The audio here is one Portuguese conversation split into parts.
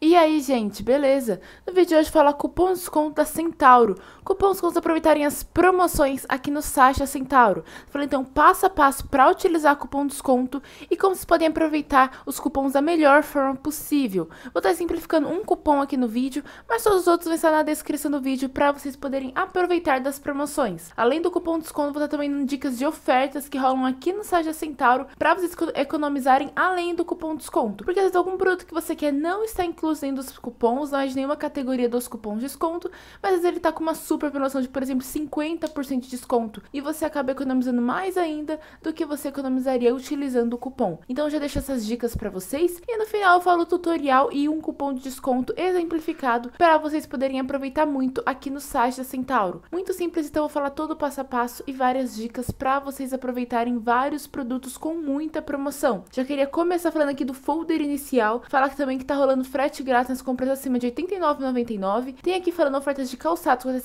E aí, gente, beleza? No vídeo de hoje falar cupom desconto da Centauro. Cupom desconto aproveitarem as promoções aqui no site Centauro. Falei então passo a passo para utilizar cupom desconto e como vocês podem aproveitar os cupons da melhor forma possível. Vou estar tá simplificando um cupom aqui no vídeo, mas todos os outros vão estar na descrição do vídeo para vocês poderem aproveitar das promoções. Além do cupom desconto, vou estar tá também dando dicas de ofertas que rolam aqui no site Centauro para vocês economizarem além do cupom desconto. Porque às vezes algum produto que você quer não está em incluindo os cupons, não é de nenhuma categoria dos cupons de desconto, mas ele tá com uma super promoção de, por exemplo, 50% de desconto e você acaba economizando mais ainda do que você economizaria utilizando o cupom. Então já deixo essas dicas para vocês e no final eu falo tutorial e um cupom de desconto exemplificado para vocês poderem aproveitar muito aqui no site da Centauro. Muito simples, então eu vou falar todo o passo a passo e várias dicas para vocês aproveitarem vários produtos com muita promoção. Já queria começar falando aqui do folder inicial, falar também que tá rolando frete frete grátis nas compras acima de R$ 89,99. Tem aqui falando ofertas de calçados com até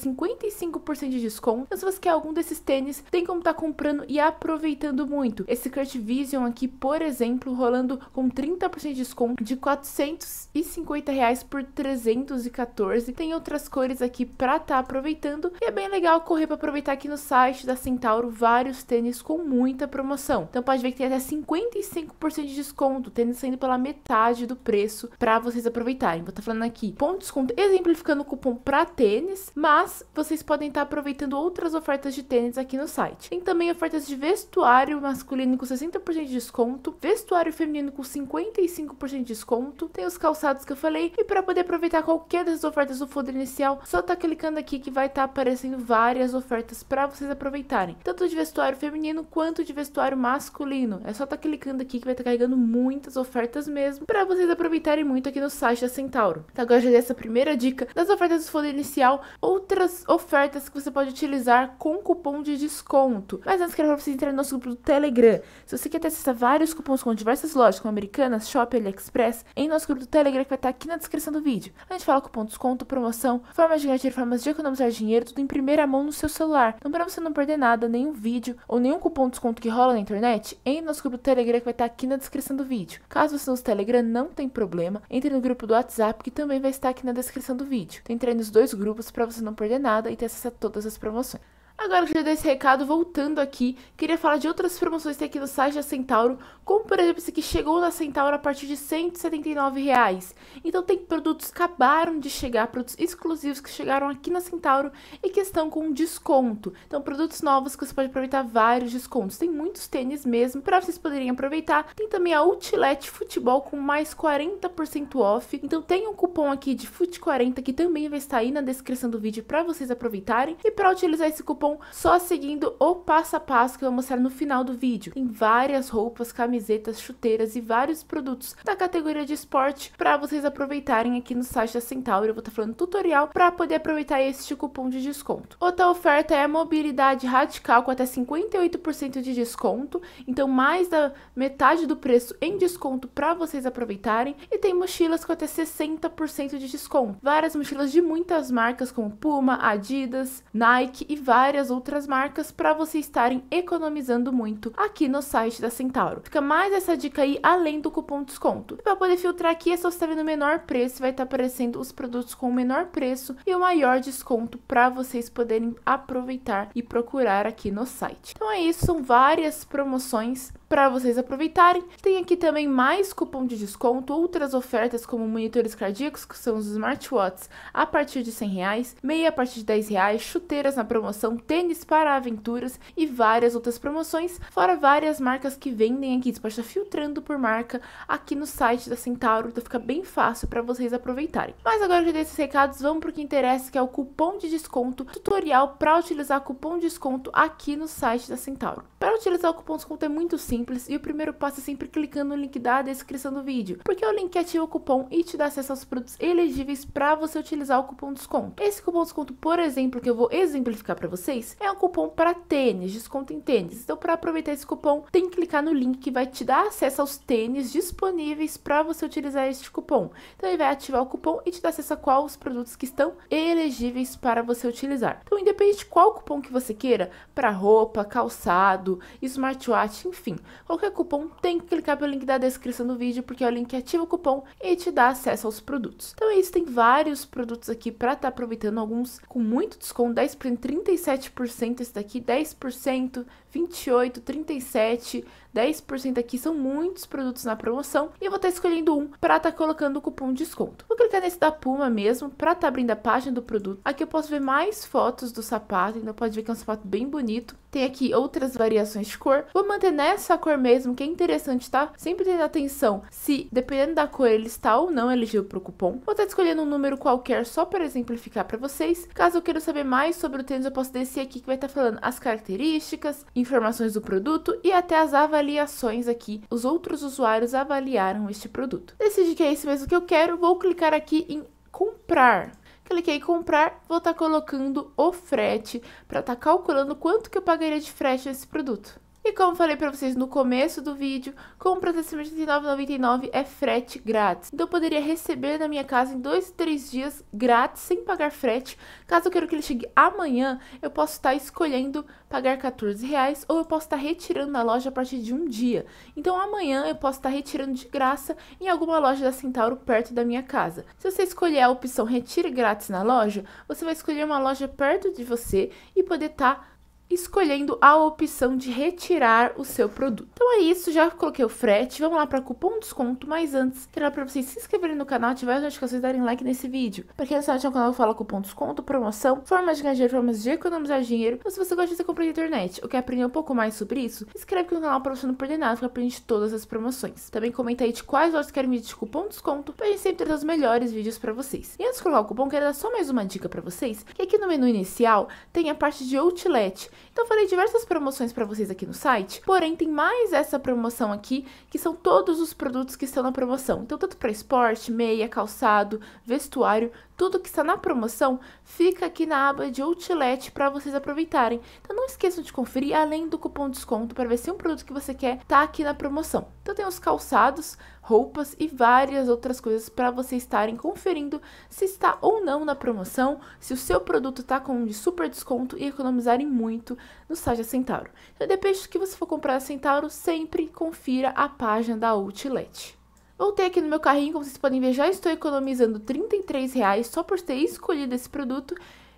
55% de desconto. Então, se você quer algum desses tênis, tem como estar tá comprando e aproveitando muito. Esse Kurt Vision aqui, por exemplo, rolando com 30% de desconto de R$ 450 reais por 314. Tem outras cores aqui para estar tá aproveitando. E é bem legal correr para aproveitar aqui no site da Centauro vários tênis com muita promoção. Então pode ver que tem até 55% de desconto, tênis saindo pela metade do preço para vocês aproveitarem. Vou estar tá falando aqui ponto de desconto, exemplificando o cupom para tênis, mas vocês podem estar tá aproveitando outras ofertas de tênis aqui no site. Tem também ofertas de vestuário masculino com 60% de desconto, vestuário feminino com 55% de desconto, tem os calçados que eu falei, e para poder aproveitar qualquer dessas ofertas do folder inicial, só tá clicando aqui que vai estar tá aparecendo várias ofertas para vocês aproveitarem, tanto de vestuário feminino quanto de vestuário masculino. É só tá clicando aqui que vai estar tá carregando muitas ofertas mesmo, para vocês aproveitarem muito aqui no site site da Centauro. Então dei dessa primeira dica das ofertas do fundo inicial, outras ofertas que você pode utilizar com cupom de desconto. Mas antes quero você entrar no nosso grupo do Telegram. Se você quer ter acesso a vários cupons com diversas lojas, como Americanas, Shopping, AliExpress, em nosso grupo do Telegram que vai estar aqui na descrição do vídeo. A gente fala cupom, desconto, promoção, formas de ganhar dinheiro, formas de economizar dinheiro, tudo em primeira mão no seu celular. Então para você não perder nada, nenhum vídeo ou nenhum cupom de desconto que rola na internet, entre no nosso grupo do Telegram que vai estar aqui na descrição do vídeo. Caso você não use Telegram, não tem problema, entre no grupo grupo do WhatsApp, que também vai estar aqui na descrição do vídeo. entrei nos dois grupos para você não perder nada e ter acesso a todas as promoções. Agora que já dei esse recado, voltando aqui, queria falar de outras promoções que tem aqui no site da Centauro, como por exemplo esse que chegou na Centauro a partir de 179. Reais. Então tem produtos que acabaram de chegar, produtos exclusivos que chegaram aqui na Centauro e que estão com desconto. Então produtos novos que você pode aproveitar vários descontos. Tem muitos tênis mesmo para vocês poderem aproveitar. Tem também a Outlet Futebol com mais 40% off. Então tem um cupom aqui de FUT40 que também vai estar aí na descrição do vídeo para vocês aproveitarem e para utilizar esse cupom só seguindo o passo a passo que eu vou mostrar no final do vídeo. Tem várias roupas, camisetas, chuteiras e vários produtos da categoria de esporte para vocês aproveitarem aqui no site da Centauri. Eu vou estar tá falando tutorial para poder aproveitar este tipo cupom de desconto. Outra oferta é a mobilidade radical com até 58% de desconto, então mais da metade do preço em desconto para vocês aproveitarem e tem mochilas com até 60% de desconto. Várias mochilas de muitas marcas como Puma, Adidas, Nike e várias várias outras marcas para vocês estarem economizando muito aqui no site da Centauro. Fica mais essa dica aí além do cupom desconto. Para poder filtrar aqui é só você tá vendo o menor preço, vai estar tá aparecendo os produtos com o menor preço e o maior desconto para vocês poderem aproveitar e procurar aqui no site. Então é isso, são várias promoções para vocês aproveitarem. Tem aqui também mais cupom de desconto, outras ofertas como monitores cardíacos, que são os smartwatches a partir de 100 reais, meia a partir de 10 reais, chuteiras na promoção, tênis para aventuras e várias outras promoções, fora várias marcas que vendem aqui. Você pode estar filtrando por marca aqui no site da Centauro, então fica bem fácil para vocês aproveitarem. Mas agora que eu dei esses recados, vamos para o que interessa, que é o cupom de desconto, tutorial para utilizar cupom de desconto aqui no site da Centauro. Para utilizar o cupom de desconto é muito simples, simples e o primeiro passo é sempre clicando no link da descrição do vídeo, porque é o link ativa o cupom e te dá acesso aos produtos elegíveis para você utilizar o cupom desconto. Esse cupom desconto, por exemplo, que eu vou exemplificar para vocês, é um cupom para tênis, desconto em tênis. Então, para aproveitar esse cupom, tem que clicar no link que vai te dar acesso aos tênis disponíveis para você utilizar este cupom. Então, ele vai ativar o cupom e te dá acesso a quais os produtos que estão elegíveis para você utilizar. Então, independente de qual cupom que você queira, para roupa, calçado, smartwatch, enfim, Qualquer cupom tem que clicar pelo link da descrição do vídeo, porque é o link que ativa o cupom e te dá acesso aos produtos. Então é isso, tem vários produtos aqui para estar tá aproveitando, alguns com muito desconto, 10%, 37%, esse daqui, 10%, 28%, 37%, 10% aqui são muitos produtos na promoção e eu vou estar tá escolhendo um para estar tá colocando o cupom de desconto. Vou clicar nesse da Puma mesmo para estar tá abrindo a página do produto. Aqui eu posso ver mais fotos do sapato, ainda pode ver que é um sapato bem bonito. Tem aqui outras variações de cor. Vou manter nessa cor mesmo, que é interessante, tá? Sempre tendo atenção se, dependendo da cor, ele está ou não elegível para o cupom. Vou estar escolhendo um número qualquer só para exemplificar para vocês. Caso eu queira saber mais sobre o tênis, eu posso descer aqui que vai estar falando as características, informações do produto e até as avaliações avaliações aqui, os outros usuários avaliaram este produto. Decidi que é esse mesmo que eu quero, vou clicar aqui em comprar. Cliquei em comprar, vou estar tá colocando o frete para estar tá calculando quanto que eu pagaria de frete nesse produto. E como falei para vocês no começo do vídeo, o acima de R$39,99 é frete grátis. Então eu poderia receber na minha casa em 2, 3 dias grátis, sem pagar frete. Caso eu queira que ele chegue amanhã, eu posso estar escolhendo pagar R$14,00 ou eu posso estar retirando na loja a partir de um dia. Então amanhã eu posso estar retirando de graça em alguma loja da Centauro perto da minha casa. Se você escolher a opção retire grátis na loja, você vai escolher uma loja perto de você e poder estar escolhendo a opção de retirar o seu produto. Então é isso, já coloquei o frete, vamos lá para cupom desconto, mas antes, quero para vocês se inscreverem no canal, ativar as notificações e darem like nesse vídeo. Para quem não sabe, é um canal que fala cupom desconto, promoção, formas de ganhar dinheiro, formas de economizar dinheiro, ou então, se você gosta de fazer compra na internet ou quer aprender um pouco mais sobre isso, inscreve aqui no canal para você não perder nada, fica aprende todas as promoções. Também comenta aí de quais lojas querem vídeo de cupom desconto, para a gente sempre trazer os melhores vídeos para vocês. E antes de colocar o cupom, quero dar só mais uma dica para vocês, que aqui no menu inicial tem a parte de Outlet, então falei diversas promoções para vocês aqui no site, porém tem mais essa promoção aqui, que são todos os produtos que estão na promoção. Então tanto para esporte, meia, calçado, vestuário, tudo que está na promoção fica aqui na aba de Outlet para vocês aproveitarem. Então não esqueçam de conferir, além do cupom de desconto, para ver se um produto que você quer está aqui na promoção. Então tem os calçados, roupas e várias outras coisas para vocês estarem conferindo se está ou não na promoção, se o seu produto está com um super desconto e economizarem muito no site da Centauro. Então depois que você for comprar a Centauro, sempre confira a página da Outlet. Voltei aqui no meu carrinho, como vocês podem ver, já estou economizando R$33,00 só por ter escolhido esse produto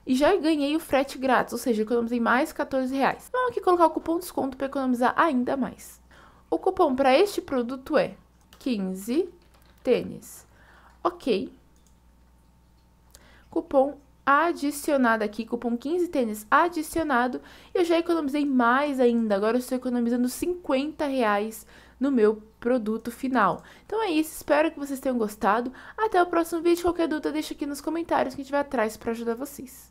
e já ganhei o frete grátis, ou seja, economizei mais R$14,00. Vamos aqui colocar o cupom desconto para economizar ainda mais. O cupom para este produto é 15 tênis. Ok. Cupom adicionado aqui, cupom 15 tênis adicionado, eu já economizei mais ainda, agora eu estou economizando 50 no meu produto final. Então é isso, espero que vocês tenham gostado. Até o próximo vídeo, qualquer dúvida deixa aqui nos comentários que a gente vai atrás para ajudar vocês.